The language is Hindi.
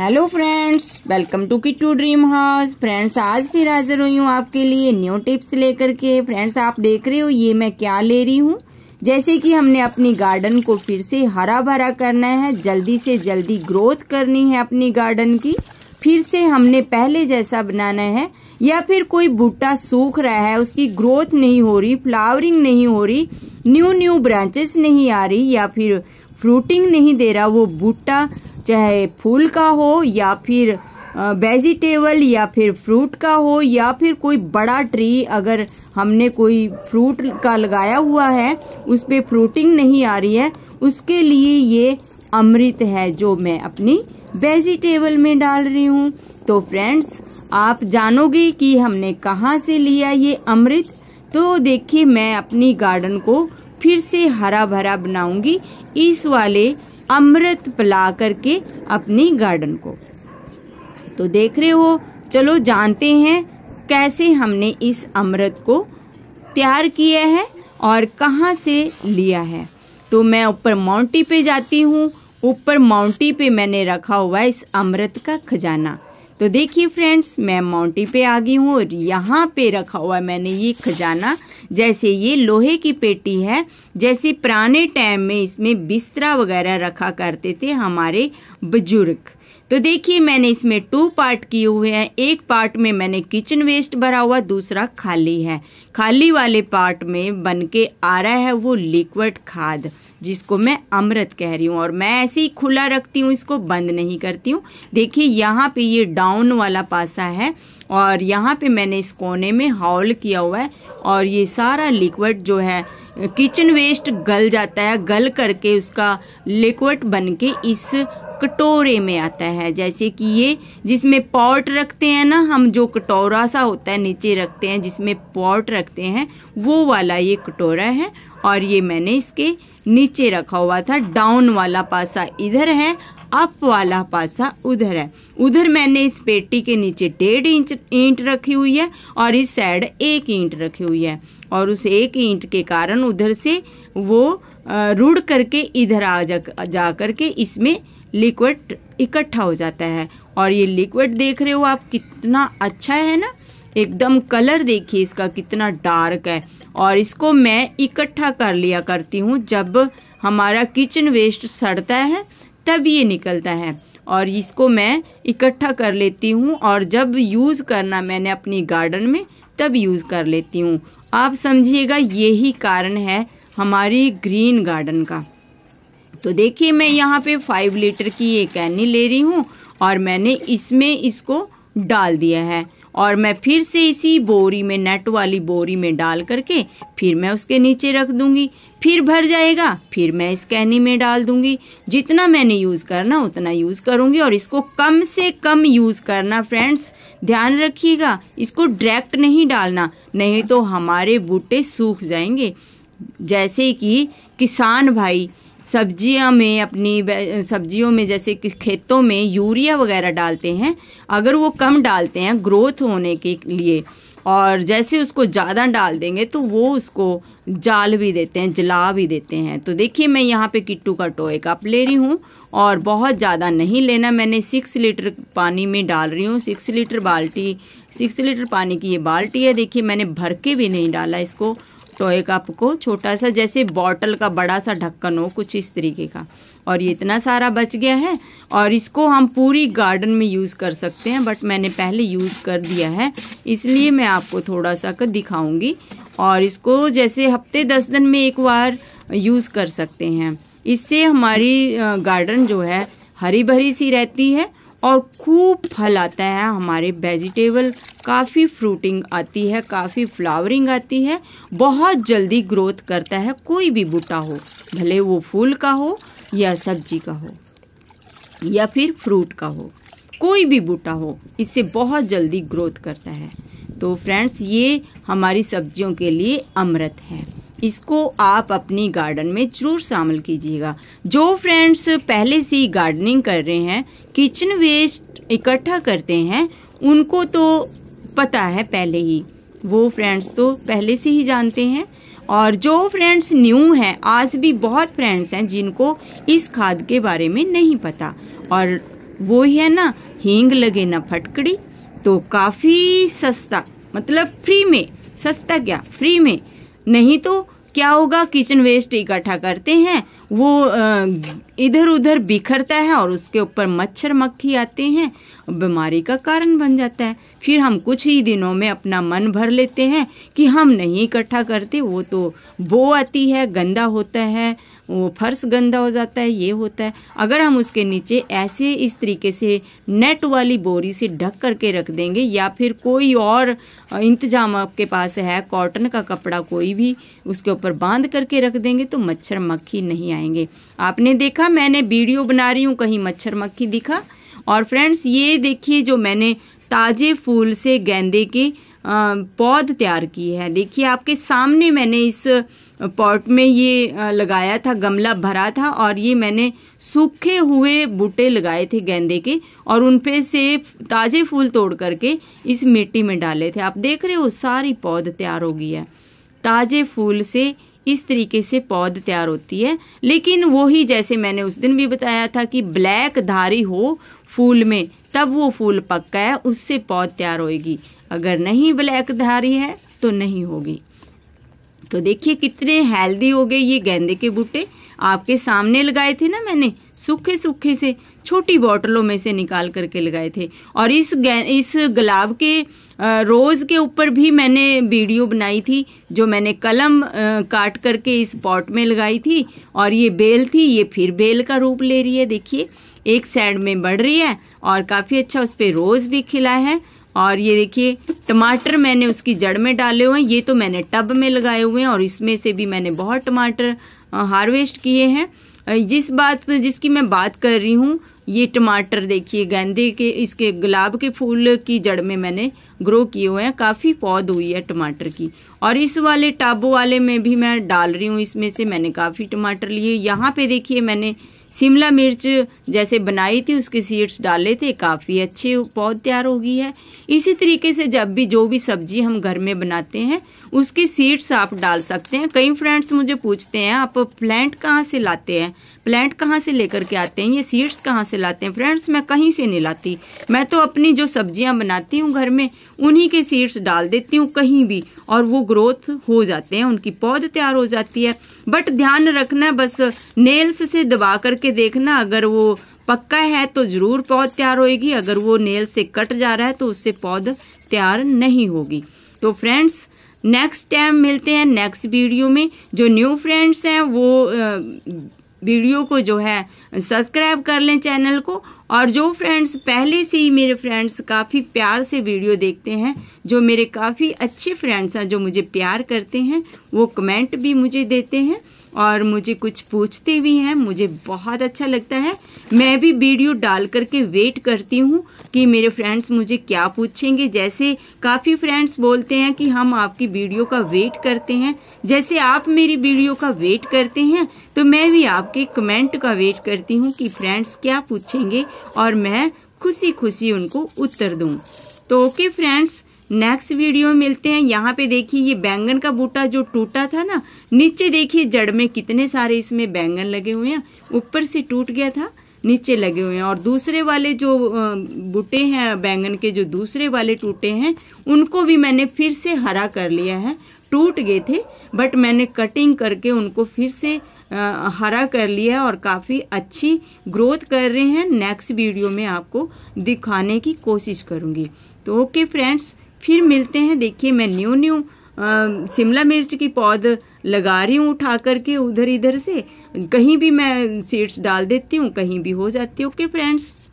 hello friends welcome to key to dream house friends आज फिर हाजिर हुई हूँ आपके लिए न्यू टिप्स लेकर के फ्रेंड्स आप देख रहे हो ये मैं क्या ले रही हूँ जैसे कि हमने अपनी गार्डन को फिर से हरा भरा करना है जल्दी से जल्दी ग्रोथ करनी है अपनी गार्डन की फिर से हमने पहले जैसा बनाना है या फिर कोई बूटा सूख रहा है उसकी ग्रोथ नहीं हो रही फ्लावरिंग नहीं हो रही न्यू न्यू ब्रांचेस नहीं आ रही या फिर फ्रूटिंग नहीं दे रहा वो बूटा चाहे फूल का हो या फिर वेजिटेबल या फिर फ्रूट का हो या फिर कोई बड़ा ट्री अगर हमने कोई फ्रूट का लगाया हुआ है उस पर फ्रूटिंग नहीं आ रही है उसके लिए ये अमृत है जो मैं अपनी वेजिटेबल में डाल रही हूँ तो फ्रेंड्स आप जानोगे कि हमने कहाँ से लिया ये अमृत तो देखिए मैं अपनी गार्डन को फिर से हरा भरा बनाऊंगी इस वाले अमृत पिला करके अपनी गार्डन को तो देख रहे हो चलो जानते हैं कैसे हमने इस अमृत को तैयार किया है और कहाँ से लिया है तो मैं ऊपर माउंटी पे जाती हूँ ऊपर माउंटी पे मैंने रखा हुआ है इस अमृत का खजाना तो देखिए फ्रेंड्स मैं माउंटी पे आ गई हूँ और यहाँ पे रखा हुआ है मैंने ये खजाना जैसे ये लोहे की पेटी है जैसे पुराने टाइम में इसमें बिस्तरा वगैरह रखा करते थे हमारे बुजुर्ग तो देखिए मैंने इसमें टू पार्ट किए हुए हैं एक पार्ट में मैंने किचन वेस्ट भरा हुआ दूसरा खाली है खाली वाले पार्ट में बन के आ रहा है वो लिक्विड खाद जिसको मैं अमृत कह रही हूँ और मैं ऐसे ही खुला रखती हूँ इसको बंद नहीं करती हूँ देखिए यहाँ पे ये डाउन वाला पासा है और यहाँ पे मैंने इस कोने में हॉल किया हुआ है और ये सारा लिक्विड जो है किचन वेस्ट गल जाता है गल करके उसका लिक्विड बन के इस कटोरे में आता है जैसे कि ये जिसमें पॉट रखते हैं ना हम जो कटोरा सा होता है नीचे रखते हैं जिसमें पॉट रखते हैं वो वाला ये कटोरा है और ये मैंने इसके नीचे रखा हुआ था डाउन वाला पासा इधर है अप वाला पासा उधर है उधर मैंने इस पेटी के नीचे डेढ़ इंच ईंट रखी हुई है और इस साइड एक ईंट रखी हुई है और उस एक ईंट के कारण उधर से वो रुड़ करके इधर आ जा, जा करके इसमें लिक्विड इकट्ठा हो जाता है और ये लिक्विड देख रहे हो आप कितना अच्छा है ना एकदम कलर देखिए इसका कितना डार्क है और इसको मैं इकट्ठा कर लिया करती हूँ जब हमारा किचन वेस्ट सड़ता है तब ये निकलता है और इसको मैं इकट्ठा कर लेती हूँ और जब यूज़ करना मैंने अपनी गार्डन में तब यूज़ कर लेती हूँ आप समझिएगा यही कारण है हमारी ग्रीन गार्डन का तो देखिए मैं यहाँ पे फाइव लीटर की ये कैनी ले रही हूँ और मैंने इसमें इसको डाल दिया है और मैं फिर से इसी बोरी में नेट वाली बोरी में डाल करके फिर मैं उसके नीचे रख दूँगी फिर भर जाएगा फिर मैं इस कैनी में डाल दूँगी जितना मैंने यूज़ करना उतना यूज़ करूँगी और इसको कम से कम यूज़ करना फ्रेंड्स ध्यान रखिएगा इसको डायरेक्ट नहीं डालना नहीं तो हमारे बूटे सूख जाएंगे जैसे कि किसान भाई सब्जियां में अपनी सब्जियों में जैसे कि खेतों में यूरिया वगैरह डालते हैं अगर वो कम डालते हैं ग्रोथ होने के लिए और जैसे उसको ज़्यादा डाल देंगे तो वो उसको जाल भी देते हैं जला भी देते हैं तो देखिए मैं यहाँ पे किट्टू का टोए कप ले रही हूँ और बहुत ज़्यादा नहीं लेना मैंने सिक्स लीटर पानी में डाल रही हूँ सिक्स लीटर बाल्टी सिक्स लीटर पानी की ये बाल्टी है देखिए मैंने भर के भी नहीं डाला इसको टॉय कप को छोटा सा जैसे बॉटल का बड़ा सा ढक्कन हो कुछ इस तरीके का और ये इतना सारा बच गया है और इसको हम पूरी गार्डन में यूज़ कर सकते हैं बट मैंने पहले यूज़ कर दिया है इसलिए मैं आपको थोड़ा सा कर दिखाऊंगी और इसको जैसे हफ्ते दस दिन में एक बार यूज़ कर सकते हैं इससे हमारी गार्डन जो है हरी भरी सी रहती है और खूब फल आता है हमारे वेजिटेबल काफ़ी फ्रूटिंग आती है काफ़ी फ्लावरिंग आती है बहुत जल्दी ग्रोथ करता है कोई भी बूटा हो भले वो फूल का हो या सब्जी का हो या फिर फ्रूट का हो कोई भी बूटा हो इससे बहुत जल्दी ग्रोथ करता है तो फ्रेंड्स ये हमारी सब्जियों के लिए अमृत है इसको आप अपनी गार्डन में जरूर शामिल कीजिएगा जो फ्रेंड्स पहले से ही गार्डनिंग कर रहे हैं किचन वेस्ट इकट्ठा करते हैं उनको तो पता है पहले ही वो फ्रेंड्स तो पहले से ही जानते हैं और जो फ्रेंड्स न्यू हैं आज भी बहुत फ्रेंड्स हैं जिनको इस खाद के बारे में नहीं पता और वो ही है ना हींग लगे ना फटकड़ी तो काफ़ी सस्ता मतलब फ्री में सस्ता क्या फ्री में नहीं तो क्या होगा किचन वेस्ट इकट्ठा करते हैं वो इधर उधर बिखरता है और उसके ऊपर मच्छर मक्खी आते हैं बीमारी का कारण बन जाता है फिर हम कुछ ही दिनों में अपना मन भर लेते हैं कि हम नहीं इकट्ठा करते वो तो बो आती है गंदा होता है वो फर्श गंदा हो जाता है ये होता है अगर हम उसके नीचे ऐसे इस तरीके से नेट वाली बोरी से ढक करके रख देंगे या फिर कोई और इंतजाम आपके पास है कॉटन का कपड़ा कोई भी उसके ऊपर बांध करके रख देंगे तो मच्छर मक्खी नहीं आएंगे आपने देखा मैंने वीडियो बना रही हूँ कहीं मच्छर मक्खी दिखा और फ्रेंड्स ये देखिए जो मैंने ताज़े फूल से गेंदे के पौध तैयार की है देखिए आपके सामने मैंने इस पॉट में ये लगाया था गमला भरा था और ये मैंने सूखे हुए बूटे लगाए थे गेंदे के और उन पे से ताज़े फूल तोड़ करके इस मिट्टी में डाले थे आप देख रहे हो सारी पौध तैयार हो गई है ताज़े फूल से इस तरीके से पौध तैयार होती है लेकिन वही जैसे मैंने उस दिन भी बताया था कि ब्लैक धारी हो फूल में तब वो फूल पक्का है उससे पौध तैयार होएगी अगर नहीं ब्लैकधारी है तो नहीं होगी तो देखिए कितने हेल्दी हो गए ये गेंदे के बूटे आपके सामने लगाए थे ना मैंने सूखे सूखे से छोटी बॉटलों में से निकाल करके लगाए थे और इस इस गुलाब के रोज़ के ऊपर भी मैंने वीडियो बनाई थी जो मैंने कलम काट करके इस पॉट में लगाई थी और ये बेल थी ये फिर बेल का रूप ले रही है देखिए एक साइड में बढ़ रही है और काफ़ी अच्छा उस पर रोज़ भी खिला है और ये देखिए टमाटर मैंने उसकी जड़ में डाले हुए हैं ये तो मैंने टब में लगाए हुए हैं और इसमें से भी मैंने बहुत टमाटर हार्वेस्ट किए हैं जिस बात जिसकी मैं बात कर रही हूँ ये टमाटर देखिए गेंदे के इसके गुलाब के फूल की जड़ में मैंने ग्रो किए हुए हैं काफ़ी पौध हुई है टमाटर की और इस वाले टाबो वाले में भी मैं डाल रही हूँ इसमें से मैंने काफ़ी टमाटर लिए यहाँ पे देखिए मैंने शिमला मिर्च जैसे बनाई थी उसके सीड्स डाले थे काफ़ी अच्छे पौध तैयार हो गई है इसी तरीके से जब भी जो भी सब्जी हम घर में बनाते हैं उसकी सीड्स आप डाल सकते हैं कई फ्रेंड्स मुझे पूछते हैं आप प्लांट कहाँ से लाते हैं प्लांट कहाँ से लेकर के आते हैं ये सीड्स कहाँ से लाते हैं फ्रेंड्स मैं कहीं से नहीं लाती मैं तो अपनी जो सब्जियाँ बनाती हूँ घर में उन्हीं के सीड्स डाल देती हूँ कहीं भी और वो ग्रोथ हो जाते हैं उनकी पौध तैयार हो जाती है बट ध्यान रखना बस नेल्स से दबा करके देखना अगर वो पक्का है तो ज़रूर पौध तैयार होएगी अगर वो नेल से कट जा रहा है तो उससे पौध तैयार नहीं होगी तो फ्रेंड्स नेक्स्ट टाइम मिलते हैं नेक्स्ट वीडियो में जो न्यू फ्रेंड्स हैं वो वीडियो को जो है सब्सक्राइब कर लें चैनल को और जो फ्रेंड्स पहले से ही मेरे फ्रेंड्स काफ़ी प्यार से वीडियो देखते हैं जो मेरे काफ़ी अच्छे फ्रेंड्स हैं जो मुझे प्यार करते हैं वो कमेंट भी मुझे देते हैं और मुझे कुछ पूछते भी हैं मुझे बहुत अच्छा लगता है मैं भी वीडियो डाल करके वेट करती हूँ कि मेरे फ्रेंड्स मुझे क्या पूछेंगे जैसे काफ़ी फ्रेंड्स बोलते हैं कि हम आपकी वीडियो का वेट करते हैं जैसे आप मेरी वीडियो का वेट करते हैं तो मैं भी आपके कमेंट का वेट करती हूँ कि फ्रेंड्स क्या पूछेंगे और मैं खुशी खुशी उनको उत्तर दूँ तो ओके फ्रेंड्स नेक्स्ट वीडियो में मिलते हैं यहाँ पे देखिए ये बैंगन का बूटा जो टूटा था ना नीचे देखिए जड़ में कितने सारे इसमें बैंगन लगे हुए हैं ऊपर से टूट गया था नीचे लगे हुए हैं और दूसरे वाले जो बूटे हैं बैंगन के जो दूसरे वाले टूटे हैं उनको भी मैंने फिर से हरा कर लिया है टूट गए थे बट मैंने कटिंग करके उनको फिर से हरा कर लिया और काफ़ी अच्छी ग्रोथ कर रहे हैं नेक्स्ट वीडियो में आपको दिखाने की कोशिश करूँगी तो ओके फ्रेंड्स फिर मिलते हैं देखिए मैं न्यू न्यू शिमला मिर्च की पौध लगा रही हूँ उठा करके उधर इधर से कहीं भी मैं सीड्स डाल देती हूँ कहीं भी हो जाती है ओके फ्रेंड्स